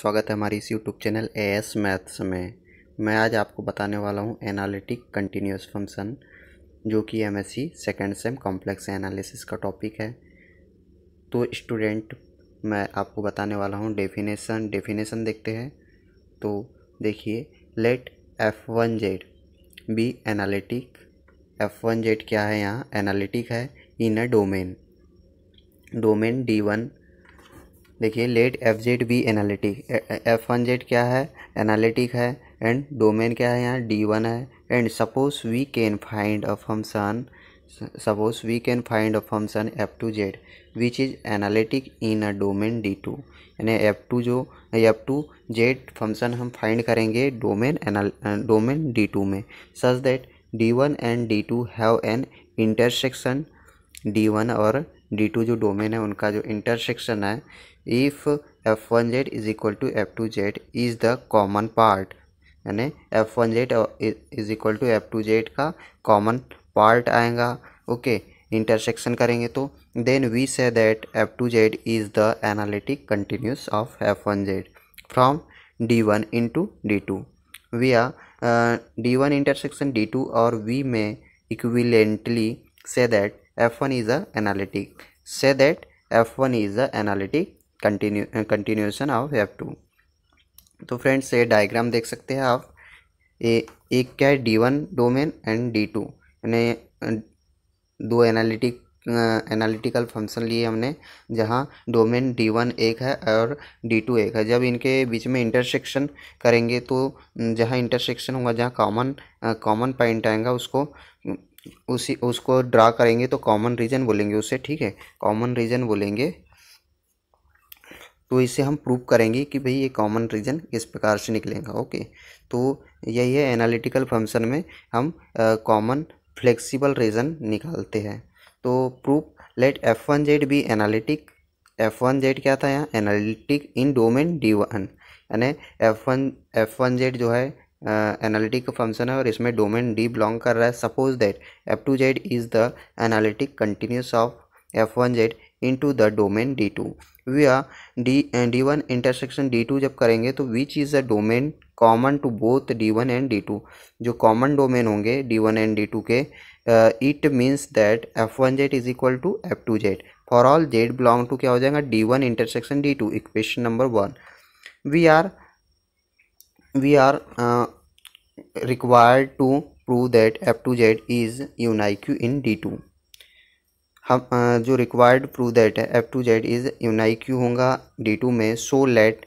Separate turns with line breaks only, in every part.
स्वागत है हमारी इस YouTube channel A S maths में मैं आज आपको बताने वाला हूँ एनालिटिक कंटिन्यूस फंक्शन जो कि M S C second sem complex analysis का टॉपिक है तो स्टूडेंट मैं आपको बताने वाला हूँ डेफिनेशन डेफिनेशन देखते हैं तो देखिए let F one Z be analytic F one Z क्या है यहाँ एनालिटिक है in a domain domain D one देखिए let F Z be analytic F one Z क्या है एनालिटिक है एंड डोमेन क्या है यहाँ डी वन है and suppose we can find a function suppose we can find a function F two Z which is analytic in a domain D two यानी F two जो F two Z function हम find करेंगे domain domain D two में such that D one and D two have an intersection D one और D two जो domain है उनका जो इंटरसेक्शन है if F one Z is equal to F two Z is the common part यानी F one Z is equal to F two Z का common part आएगा okay okay. Intersection करेंगे तो then we say that F two Z is the analytic continuous of F one Z from D one into D two we are D one intersection D two और we may equivalently say that f1 is a analytic say that f1 is is analytic analytic continuation uh, continuation of f2 तो friends ये diagram देख सकते हैं आप ए, एक क्या है D one domain and D two यानी दो एनालिटिक एनालिटिकल फंक्शन लिए हमने जहाँ डोमेन डी वन एक है और डी टू एक है जब इनके बीच में इंटरसेक्शन करेंगे तो जहाँ इंटरसेक्शन होगा जहाँ कॉमन कॉमन पॉइंट आएगा उसको उसी उसको ड्रा करेंगे तो कॉमन रीजन बोलेंगे उसे ठीक है कॉमन रीजन बोलेंगे तो इसे हम प्रूव करेंगे कि भाई ये कॉमन रीजन किस प्रकार से निकलेगा ओके तो यही है एनालिटिकल फंक्शन में हम कॉमन फ्लेक्सिबल रीजन निकालते हैं तो proof let F one Z be analytic F one Z क्या था यहाँ analytic in domain D one यानी F one F one Z जो है एनालिटिक फंक्शन है और इसमें डोमेन डी बिलोंग कर रहा है suppose that F two Z is the analytic continuous of F one Z into the domain D two we are D D one intersection D two जब करेंगे तो which is the domain common to both D one and D two जो common domain होंगे D one and D two के it means that F one Z is equal to F two Z for all Z belong to क्या हो जाएगा D one intersection D two equation number one we are we are required to prove that F two Z is unique in D two हम जो required prove that है F two Z is unique होगा D two में so let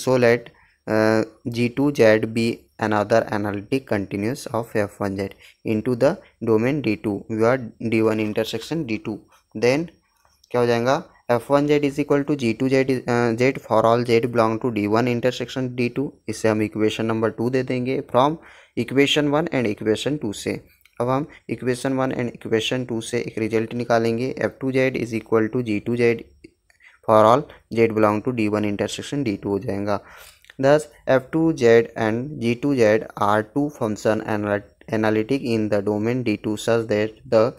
so let G two Z be another analytic continuous of F one Z into the domain D two you are D one intersection D two then क्या हो जाएगा F one Z is equal to G two Z Z for all Z belong to D one intersection D two इससे हम equation number two दे देंगे from equation one and equation two से अब हम equation one and equation two से एक result निकालेंगे F two Z is equal to G two Z for all Z belong to D one intersection D two हो जाएगा thus F two Z and G two Z are two function analytic in the domain D two such that the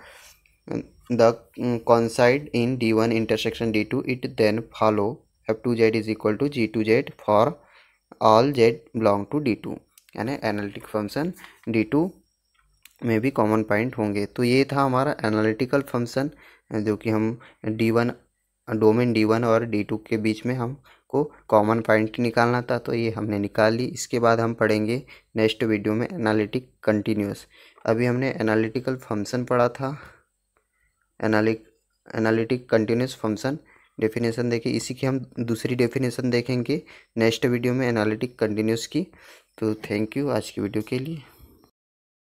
the mm, coincide in d1 intersection d2 it then follow f2z is equal to g2z for all z belong to d2 यानी analytic function d2 में भी common point होंगे तो ये था हमारा analytical function जो कि हम d1 डोमेन d1 और d2 के बीच में हमको कॉमन पॉइंट निकालना था तो ये हमने निकाल ली इसके बाद हम पढ़ेंगे नेक्स्ट वीडियो में एनालिटिक कंटिन्यूस अभी हमने एनालिटिकल फंक्शन पढ़ा था analytic analytic continuous function definition देखिए इसी की हम दूसरी डेफिनेशन देखेंगे नेक्स्ट वीडियो में एनालिटिक कंटिन्यूस की तो थैंक यू आज की वीडियो के लिए